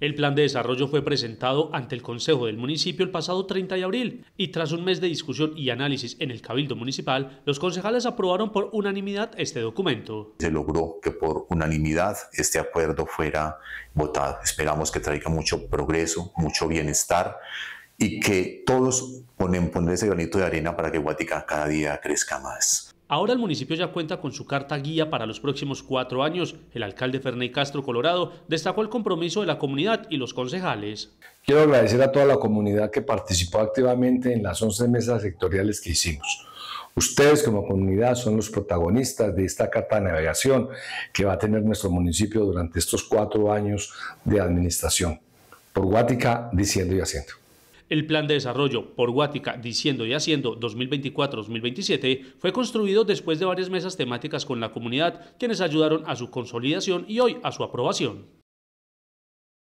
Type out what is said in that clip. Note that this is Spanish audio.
El plan de desarrollo fue presentado ante el Consejo del Municipio el pasado 30 de abril y tras un mes de discusión y análisis en el Cabildo Municipal, los concejales aprobaron por unanimidad este documento. Se logró que por unanimidad este acuerdo fuera votado. Esperamos que traiga mucho progreso, mucho bienestar y que todos ponen, ese granito de arena para que Huatica cada día crezca más. Ahora el municipio ya cuenta con su carta guía para los próximos cuatro años. El alcalde Ferney Castro Colorado destacó el compromiso de la comunidad y los concejales. Quiero agradecer a toda la comunidad que participó activamente en las 11 mesas sectoriales que hicimos. Ustedes como comunidad son los protagonistas de esta carta de navegación que va a tener nuestro municipio durante estos cuatro años de administración. Por Guática, diciendo y haciendo. El plan de desarrollo por Guática, Diciendo y Haciendo 2024-2027 fue construido después de varias mesas temáticas con la comunidad, quienes ayudaron a su consolidación y hoy a su aprobación.